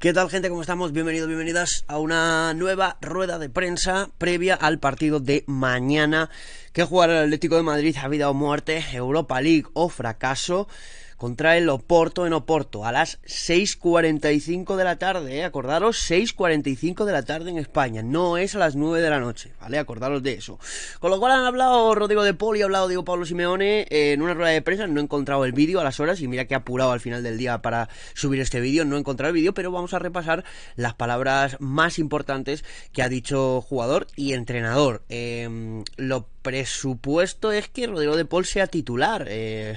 ¿Qué tal gente? ¿Cómo estamos? Bienvenidos, bienvenidas a una nueva rueda de prensa previa al partido de mañana que jugará el Atlético de Madrid a vida o muerte, Europa League o fracaso contra el Oporto en Oporto a las 6.45 de la tarde, ¿eh? acordaros, 6.45 de la tarde en España, no es a las 9 de la noche, ¿vale? Acordaros de eso. Con lo cual han hablado Rodrigo de Poli, ha hablado Diego Pablo Simeone eh, en una rueda de prensa, no he encontrado el vídeo a las horas y mira que he apurado al final del día para subir este vídeo, no he encontrado el vídeo, pero vamos a repasar las palabras más importantes que ha dicho jugador y entrenador. Em, lo presupuesto es que Rodrigo de Paul sea titular. Eh,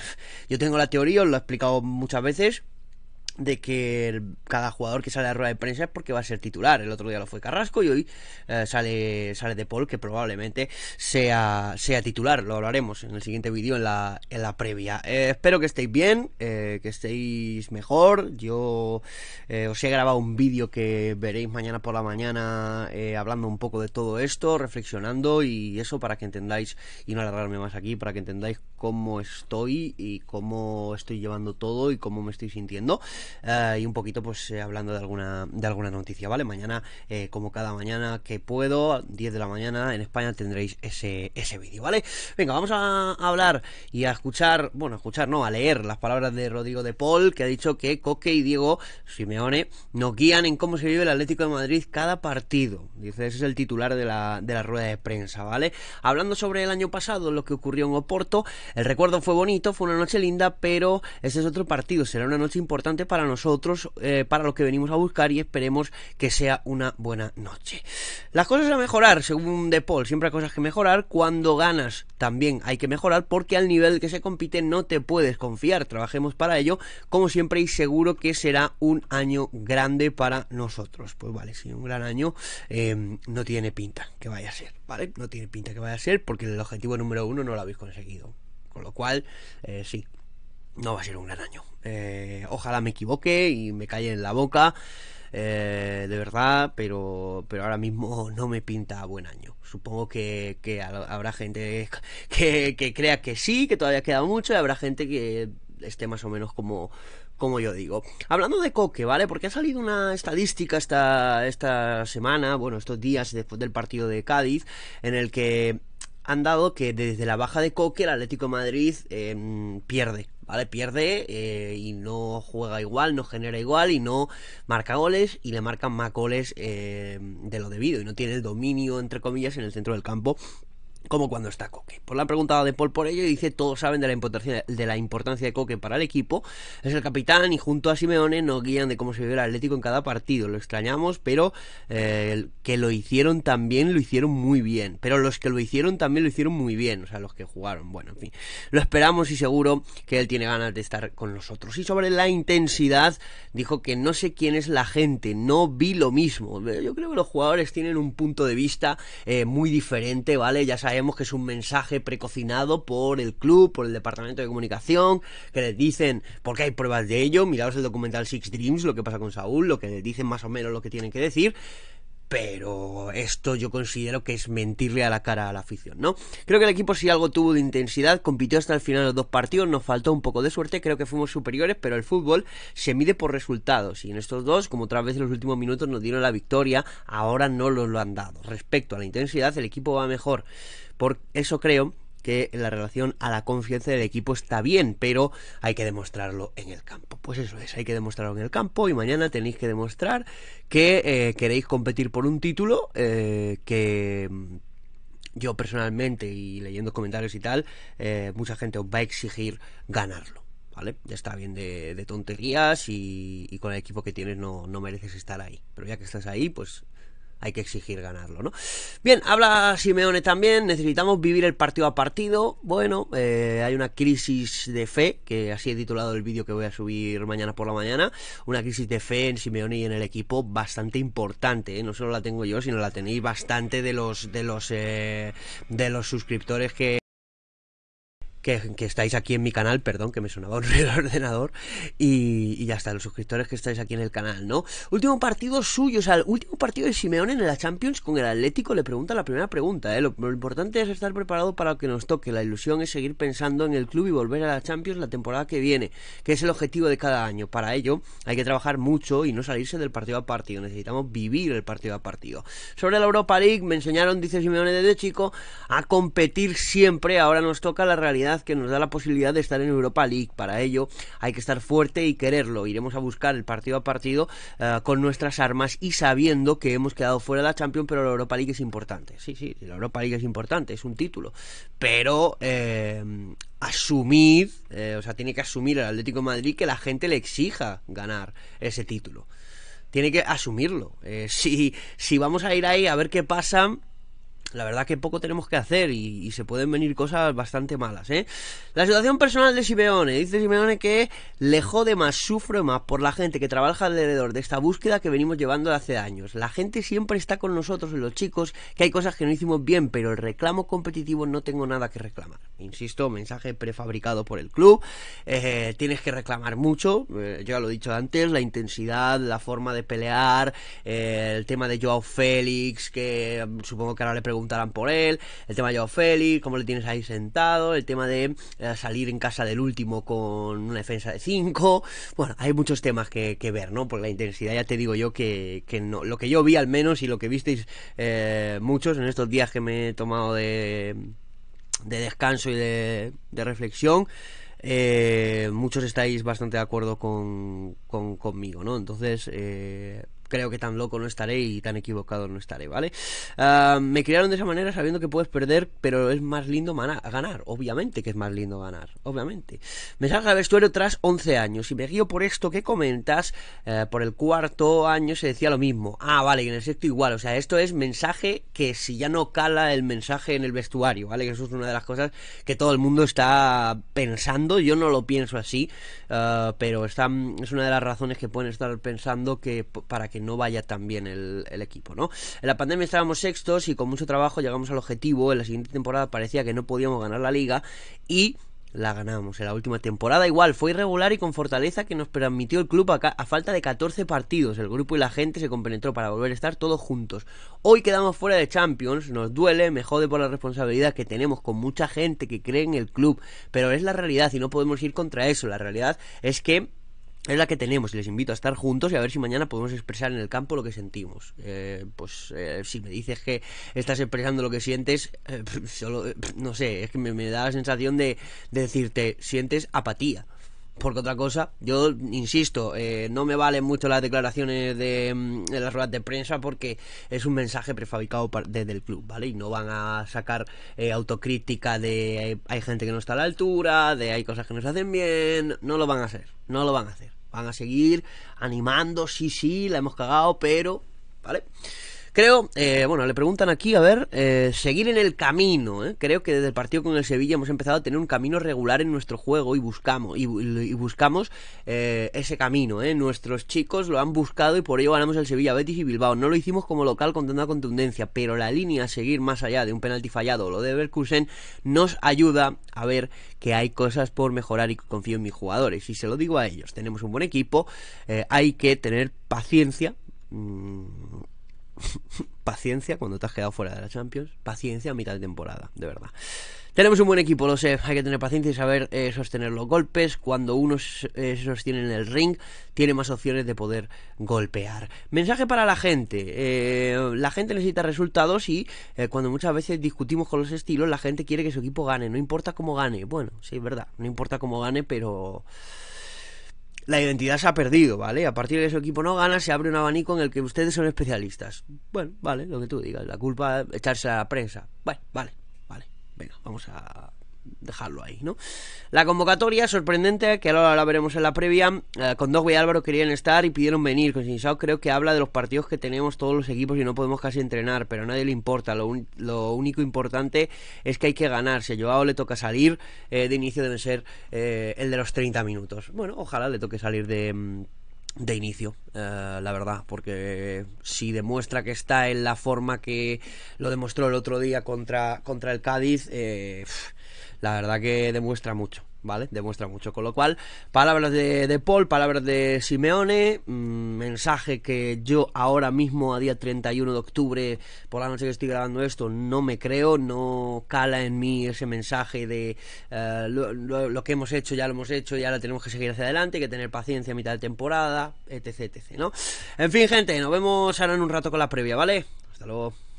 yo tengo la teoría, os lo he explicado muchas veces, de que cada jugador que sale a rueda de prensa es porque va a ser titular. El otro día lo fue Carrasco y hoy eh, sale, sale De Paul, que probablemente sea, sea titular. Lo hablaremos en el siguiente vídeo en la, previa. Eh, espero que estéis bien, eh, que estéis mejor. Yo os he grabado un vídeo que veréis mañana por la mañana hablando un poco de todo esto, reflexionando y eso para que entendáis, y no alargarme más aquí, para que entendáis cómo estoy y cómo estoy llevando todo y cómo me estoy sintiendo. Eh, y un poquito pues eh, hablando de alguna, de alguna noticia, ¿vale? Mañana, eh, como cada mañana que puedo, a 10 de la mañana en España tendréis ese, ese vídeo, ¿vale? Venga, vamos a hablar y a escuchar, bueno, a escuchar, no, a leer las palabras de Rodrigo de Paul, que ha dicho que Coque y Diego Simeone nos guían en cómo se vive el Atlético de Madrid cada partido. Dice, ese es el titular de la, de la rueda de prensa, ¿vale? Hablando sobre el año pasado, lo que ocurrió en Oporto, el recuerdo fue bonito, fue una noche linda, pero ese es otro partido, será una noche importante para nosotros, eh, para lo que venimos a buscar y esperemos que sea una buena noche. Las cosas a mejorar, según De Paul, siempre hay cosas que mejorar. Cuando ganas también hay que mejorar porque al nivel que se compite no te puedes confiar. Trabajemos para ello, como siempre, y seguro que será un año grande para nosotros. Pues vale, si un gran año eh, no tiene pinta que vaya a ser, ¿vale? No tiene pinta que vaya a ser porque el objetivo número uno no lo habéis conseguido. Con lo cual, eh, sí, no va a ser un gran año. Eh, ojalá me equivoque y me calle en la boca, eh, de verdad, pero, pero ahora mismo no me pinta buen año. Supongo que, habrá gente que, crea que sí, que todavía queda mucho, y habrá gente que esté más o menos como, como yo digo. Hablando de Coque, ¿vale? Porque ha salido una estadística esta, esta semana, bueno, estos días después del partido de Cádiz, en el que han dado que desde la baja de Coque el Atlético de Madrid em, pierde ¿vale? Pierde eh, y no juega igual, no genera igual y no marca goles y le marcan más goles eh, de lo debido y no tiene el dominio, entre comillas, en el centro del campo como cuando está Coque. Por pues la pregunta de Paul por ello dice, todos saben de la, importancia, de la importancia de Coque para el equipo, es el capitán y junto a Simeone nos guían de cómo se vive el Atlético en cada partido, lo extrañamos, pero eh, que lo hicieron también, lo hicieron muy bien, pero los que lo hicieron también lo hicieron muy bien, o sea, los que jugaron, bueno, en fin, lo esperamos y seguro que él tiene ganas de estar con nosotros. Y sobre la intensidad, dijo que no sé quién es la gente, no vi lo mismo, yo creo que los jugadores tienen un punto de vista eh, muy diferente, ¿vale? Ya sabes, sabemos que es un mensaje precocinado por el club, por el departamento de comunicación, que les dicen, porque hay pruebas de ello, Mirados el documental Six Dreams, lo que pasa con Saúl, lo que les dicen más o menos lo que tienen que decir, pero esto yo considero que es mentirle a la cara a la afición, ¿no? Creo que el equipo sí algo tuvo de intensidad, compitió hasta el final los dos partidos, nos faltó un poco de suerte, creo que fuimos superiores, pero el fútbol se mide por resultados y en estos dos, como otra vez en los últimos minutos nos dieron la victoria, ahora no los lo han dado. Respecto a la intensidad, el equipo va mejor. Por eso creo que la relación a la confianza del equipo está bien, pero hay que demostrarlo en el campo. Pues eso es, hay que demostrarlo en el campo y mañana tenéis que demostrar que eh, queréis competir por un título eh, que mm, yo personalmente y leyendo comentarios y tal, eh, mucha gente os va a exigir ganarlo. ¿Vale? Ya está bien de, tonterías y, con el equipo que tienes no, no mereces estar ahí. Pero ya que estás ahí, pues hay que exigir ganarlo, ¿no? Bien, habla Simeone también, necesitamos vivir el partido a partido. Bueno, eh, hay una crisis de fe, que así he titulado el vídeo que voy a subir mañana por la mañana, una crisis de fe en Simeone y en el equipo bastante importante, ¿eh? no solo la tengo yo, sino la tenéis bastante de los de los eh, de los suscriptores que que, estáis aquí en mi canal, perdón, que me sonaba un ordenador, y, hasta los suscriptores que estáis aquí en el canal, ¿no? Último partido suyo, o sea, el último partido de Simeone en la Champions con el Atlético, le pregunta la primera pregunta, ¿eh? lo, importante es estar preparado para lo que nos toque, la ilusión es seguir pensando en el club y volver a la Champions la temporada que viene, que es el objetivo de cada año. Para ello hay que trabajar mucho y no salirse del partido a partido, necesitamos vivir el partido a partido. Sobre la Europa League, me enseñaron, dice Simeone desde chico, a competir siempre, ahora nos toca la realidad que nos da la posibilidad de estar en Europa League. Para ello hay que estar fuerte y quererlo. Iremos a buscar el partido a partido eh, con nuestras armas y sabiendo que hemos quedado fuera de la Champions, pero la Europa League es importante. Sí, sí, la Europa League es importante, es un título. Pero eh, asumir eh, o sea, tiene que asumir el Atlético de Madrid que la gente le exija ganar ese título tiene que asumirlo. si, si vamos a ir ahí a ver qué pasa, la verdad que poco tenemos que hacer y, se pueden venir cosas bastante malas, ¿eh? La situación personal de Simeone. Dice Simeone que le jode más, sufre más por la gente que trabaja alrededor de esta búsqueda que venimos llevando hace años. La gente siempre está con nosotros, los chicos, que hay cosas que no hicimos bien, pero el reclamo competitivo no tengo nada que reclamar. Insisto, mensaje prefabricado por el club. Eh, tienes que reclamar mucho, yo eh, ya lo he dicho antes, la intensidad, la forma de pelear, eh, el tema de Joao Félix, que mm, supongo que ahora le pregunto preguntarán por él, el tema de Joao Félix, cómo le tienes ahí sentado, el tema de eh, salir en casa del último con una defensa de 5. Bueno, hay muchos temas que, ver, ¿no? por la intensidad, ya te digo yo, que, no. Lo que yo vi al menos y lo que visteis eh, muchos en estos días que me he tomado de, de descanso y de, reflexión. Eh, muchos estáis bastante de acuerdo con, conmigo, ¿no? Entonces, creo que tan loco no estaré y tan equivocado no estaré, ¿vale? Ah, me criaron de esa manera sabiendo que puedes perder, pero es más lindo ganar, obviamente que es más lindo ganar, obviamente. mensaje al vestuario tras 11 años y me guío por esto que comentas, eh, por el cuarto año se decía lo mismo. Ah, vale, y en el sexto igual, o sea, esto es mensaje que si ya no cala el mensaje en el vestuario, ¿vale? Que eso es una de las cosas que todo el mundo está pensando, yo no lo pienso así, ah, pero es una de las razones que pueden estar pensando que para que no vaya tan bien el, equipo, ¿no? En la pandemia estábamos sextos y con mucho trabajo llegamos al objetivo. En la siguiente temporada parecía que no podíamos ganar la liga y la ganamos. En la última temporada igual fue irregular y con fortaleza que nos permitió el club acá. a, falta de 14 partidos. El grupo y la gente se compenetró para volver a estar todos juntos. Hoy quedamos fuera de Champions, nos duele, me jode por la responsabilidad que tenemos con mucha gente que cree en el club, pero es la realidad y no podemos ir contra eso. La realidad es que es la que tenemos y les invito a estar juntos y a ver si mañana podemos expresar en el campo lo que sentimos. Eh, pues eh, si me dices que estás expresando lo que sientes, eh, solo, no sé, es que me, da la sensación de decirte, sientes apatía porque otra cosa, yo insisto, eh, no me valen mucho las declaraciones mm, de, las ruedas de prensa porque es un mensaje prefabricado desde el club, ¿vale? Y no van a sacar eh, autocrítica de eh, hay gente que no está a la altura, de hay cosas que no se hacen bien, no lo van a hacer, no lo van a hacer. Van a seguir animando, sí, sí, la hemos cagado, pero, ¿vale? Creo, eh, bueno, le preguntan aquí, a ver, eh, seguir en el camino. ¿eh? Creo que desde el partido con el Sevilla hemos empezado a tener un camino regular en nuestro juego y buscamos, y, buscamos eh, ese camino. Nuestros chicos lo han buscado y por ello ganamos el Sevilla Betis y Bilbao. No lo hicimos como local con tanta contundencia, pero la línea a seguir más allá de un penalti fallado o lo de Berkusen nos ayuda a ver que hay cosas por mejorar y confío en mis jugadores. Y se lo digo a ellos, tenemos un buen equipo, hay que tener paciencia mm, paciencia cuando te has quedado fuera de la Champions, paciencia a mitad de temporada, de verdad. Tenemos un buen equipo, lo sé, hay que tener paciencia y saber eh, sostener los golpes. Cuando uno eh, se sostiene en el ring, tiene más opciones de poder golpear. Mensaje para la gente. Eh, la gente necesita resultados y cuando muchas veces discutimos con los estilos, la gente quiere que su equipo gane, no importa cómo gane. Bueno, sí, es verdad, no importa cómo gane, pero la identidad se ha perdido, ¿vale? A partir de que su equipo no gana, se abre un abanico en el que ustedes son especialistas. Bueno, vale, lo que tú digas. La culpa es echarse a la prensa. Bueno, vale, vale. Venga, vamos a dejarlo ahí, ¿no? La convocatoria, sorprendente, que ahora la veremos en la previa, eh, con Dogby y Álvaro querían estar y pidieron venir. Con Sinsao creo que habla de los partidos que tenemos todos los equipos y no podemos casi entrenar, pero a nadie le importa. Lo, único importante es que hay que ganar. Si a Joao le toca salir, eh, de inicio debe ser eh, el de los 30 minutos. Bueno, ojalá le toque salir de mm, de inicio, la verdad, porque si demuestra que está en la forma que lo demostró el otro día contra, contra el Cádiz, eh, la verdad que demuestra mucho. ¿vale? Demuestra mucho. Con lo cual, palabras de, Paul, palabras de Simeone, mm, mensaje que yo ahora mismo, a día 31 de octubre, por la noche que estoy grabando esto, no me creo, no cala en mí ese mensaje de eh, lo, que hemos hecho, ya lo hemos hecho, ya la tenemos que seguir hacia adelante, hay que tener paciencia a mitad de temporada, etc, etc, ¿no? En fin, gente, nos vemos ahora en un rato con la previa, ¿vale? Hasta luego.